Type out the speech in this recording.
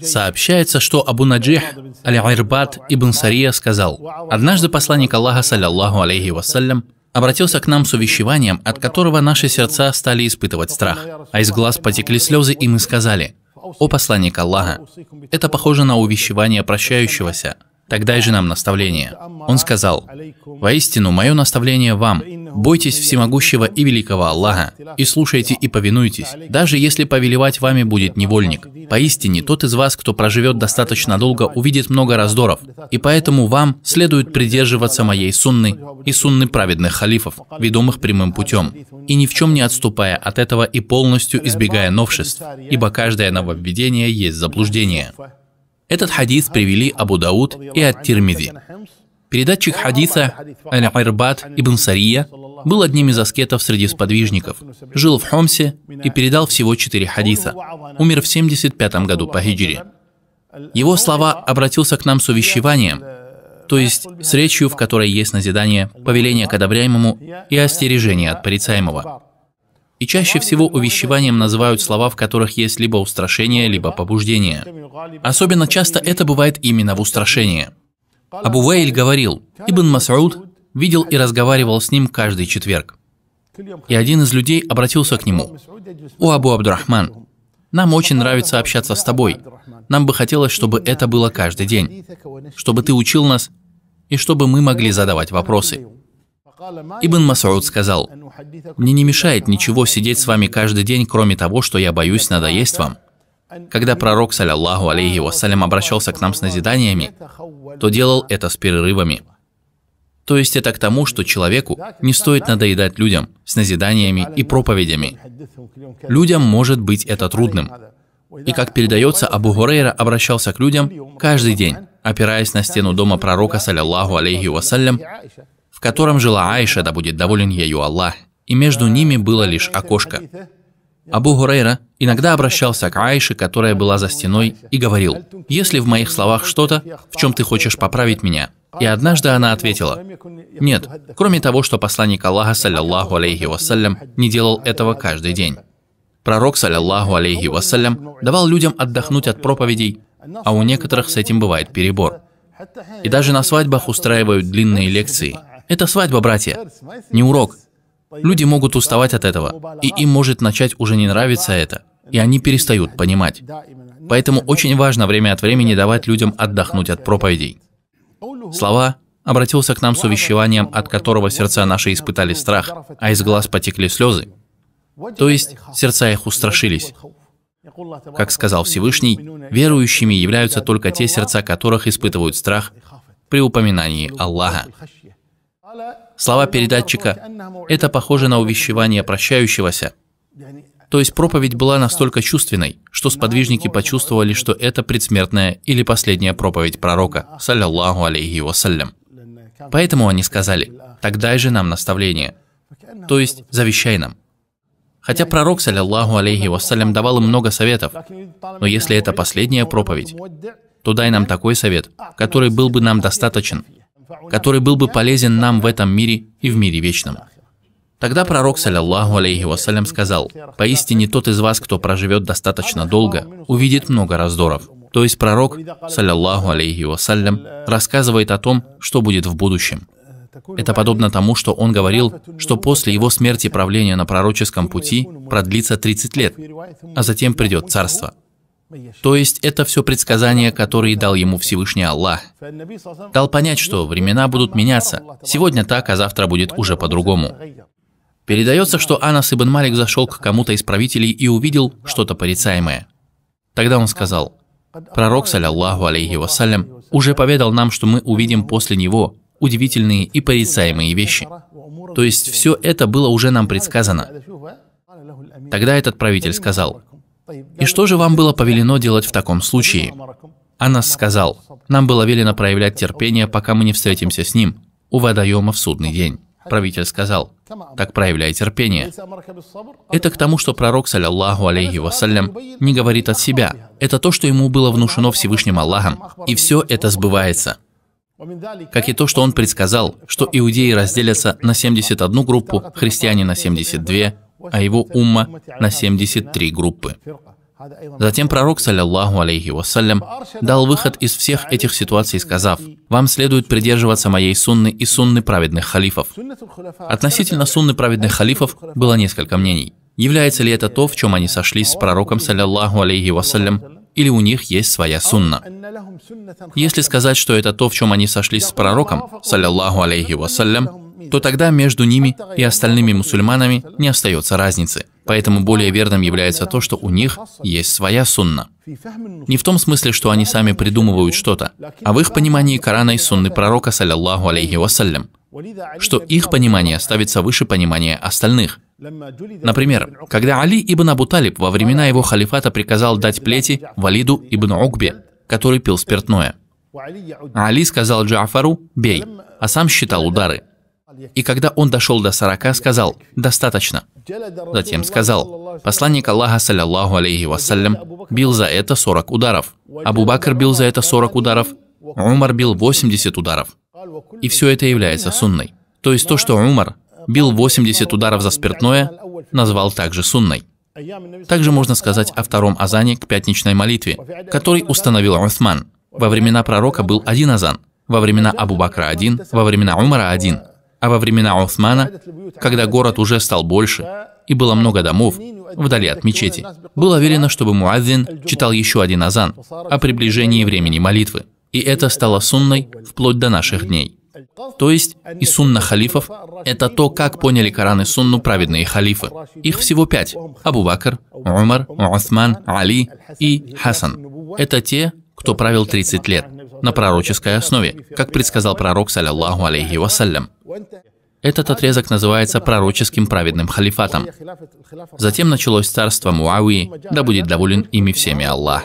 Сообщается, что Абу Наджих Аль-Айрбат ибн Сария сказал, «Однажды посланник Аллаха, саллиллаху алейхи вассалям, обратился к нам с увещеванием, от которого наши сердца стали испытывать страх, а из глаз потекли слезы, и мы сказали, «О посланник Аллаха, это похоже на увещевание прощающегося, Тогда и же нам наставление. Он сказал, «Воистину, мое наставление вам, бойтесь всемогущего и великого Аллаха, и слушайте и повинуйтесь, даже если повелевать вами будет невольник. Поистине, тот из вас, кто проживет достаточно долго, увидит много раздоров, и поэтому вам следует придерживаться моей сунны и сунны праведных халифов, ведомых прямым путем, и ни в чем не отступая от этого и полностью избегая новшеств, ибо каждое нововведение есть заблуждение. Этот хадис привели Абу Дауд и Ат-Тирмизи. Передатчик хадиса Аль-Айрбат ибн Сария был одним из аскетов среди сподвижников, жил в Хомсе и передал всего четыре хадиса, умер в 75 году по хиджире. Его слова обратился к нам с увещеванием, то есть с речью, в которой есть назидание, повеление к одобряемому и остережение от порицаемого. И чаще всего увещеванием называют слова, в которых есть либо устрашение, либо побуждение. Особенно часто это бывает именно в устрашении. Абу Вейль говорил, Ибн Масруд видел и разговаривал с ним каждый четверг. И один из людей обратился к нему. «О, Абу Абдурахман, нам очень нравится общаться с тобой. Нам бы хотелось, чтобы это было каждый день, чтобы ты учил нас и чтобы мы могли задавать вопросы. Ибн Масруд сказал, «Мне не мешает ничего сидеть с вами каждый день, кроме того, что я боюсь надоесть вам». Когда пророк, саллиллаху алейхи вассалям, обращался к нам с назиданиями, то делал это с перерывами. То есть это к тому, что человеку не стоит надоедать людям с назиданиями и проповедями. Людям может быть это трудным. И как передается, Абу Хурейра обращался к людям каждый день, опираясь на стену дома пророка, саллиллаху алейхи вассалям, в котором жила Аиша, да будет доволен ею Аллах, и между ними было лишь окошко. Абу Гурейра иногда обращался к Аише, которая была за стеной, и говорил, «Если в моих словах что-то, в чем ты хочешь поправить меня?» И однажды она ответила, «Нет, кроме того, что посланник Аллаха, саллиллаху алейхи вассалям, не делал этого каждый день». Пророк, саллиллаху алейхи вассалям, давал людям отдохнуть от проповедей, а у некоторых с этим бывает перебор. И даже на свадьбах устраивают длинные лекции, это свадьба, братья, не урок. Люди могут уставать от этого, и им может начать уже не нравиться это, и они перестают понимать. Поэтому очень важно время от времени давать людям отдохнуть от проповедей. Слова обратился к нам с увещеванием, от которого сердца наши испытали страх, а из глаз потекли слезы. То есть сердца их устрашились. Как сказал Всевышний, верующими являются только те сердца, которых испытывают страх при упоминании Аллаха. Слова передатчика — это похоже на увещевание прощающегося. То есть проповедь была настолько чувственной, что сподвижники почувствовали, что это предсмертная или последняя проповедь пророка, саллиллаху алейхи вассалям. Поэтому они сказали, «Тогда же нам наставление», то есть «завещай нам». Хотя пророк, саллиллаху алейхи вассалям, давал им много советов, но если это последняя проповедь, то дай нам такой совет, который был бы нам достаточен, который был бы полезен нам в этом мире и в мире вечном. Тогда пророк, саллиллаху алейхи вассалям, сказал, «Поистине тот из вас, кто проживет достаточно долго, увидит много раздоров». То есть пророк, саллиллаху алейхи вассалям, рассказывает о том, что будет в будущем. Это подобно тому, что он говорил, что после его смерти правление на пророческом пути продлится 30 лет, а затем придет царство – то есть это все предсказания, которые дал ему Всевышний Аллах. Дал понять, что времена будут меняться. Сегодня так, а завтра будет уже по-другому. Передается, что Анас ибн Малик зашел к кому-то из правителей и увидел что-то порицаемое. Тогда он сказал, «Пророк, саляллаху алейхи вассалям, уже поведал нам, что мы увидим после него удивительные и порицаемые вещи. То есть все это было уже нам предсказано». Тогда этот правитель сказал, и что же вам было повелено делать в таком случае? Анас сказал, нам было велено проявлять терпение, пока мы не встретимся с ним, у водоема в судный день. Правитель сказал, так проявляй терпение. Это к тому, что пророк, саллиллаху алейхи вассалям, не говорит от себя. Это то, что ему было внушено Всевышним Аллахом, и все это сбывается. Как и то, что он предсказал, что иудеи разделятся на 71 группу, христиане на 72, а его умма на 73 группы. Затем пророк, саллиллаху алейхи вассалям, дал выход из всех этих ситуаций, сказав, «Вам следует придерживаться моей сунны и сунны праведных халифов». Относительно сунны праведных халифов было несколько мнений. Является ли это то, в чем они сошлись с пророком, саллиллаху алейхи вассалям, или у них есть своя сунна. Если сказать, что это то, в чем они сошлись с пророком, саллиллаху алейхи вассалям, то тогда между ними и остальными мусульманами не остается разницы. Поэтому более верным является то, что у них есть своя сунна. Не в том смысле, что они сами придумывают что-то, а в их понимании Корана и сунны пророка, саллиллаху алейхи вассалям, что их понимание ставится выше понимания остальных. Например, когда Али ибн Абу Талиб во времена его халифата приказал дать плети Валиду ибн Угбе, который пил спиртное. А Али сказал Джафару «бей», а сам считал удары. И когда он дошел до сорока, сказал «достаточно». Затем сказал, посланник Аллаха, саллиллаху алейхи вассалям, бил за это 40 ударов. Абу Бакр бил за это 40 ударов, Умар бил 80 ударов. И все это является сунной. То есть то, что Умар бил 80 ударов за спиртное, назвал также сунной. Также можно сказать о втором азане к пятничной молитве, который установил Усман. Во времена пророка был один азан, во времена Абу Бакра один, во времена Умара один, а во времена Усмана, когда город уже стал больше и было много домов, вдали от мечети, было верено, чтобы Муаззин читал еще один азан о приближении времени молитвы. И это стало сунной вплоть до наших дней. То есть и сунна халифов – это то, как поняли Коран и сунну праведные халифы. Их всего пять – Абу Бакр, Умар, Усман, Али и Хасан. Это те, кто правил 30 лет на пророческой основе, как предсказал пророк, саллиллаху алейхи вассалям. Этот отрезок называется пророческим праведным халифатом. Затем началось царство Муави, да будет доволен ими всеми Аллах.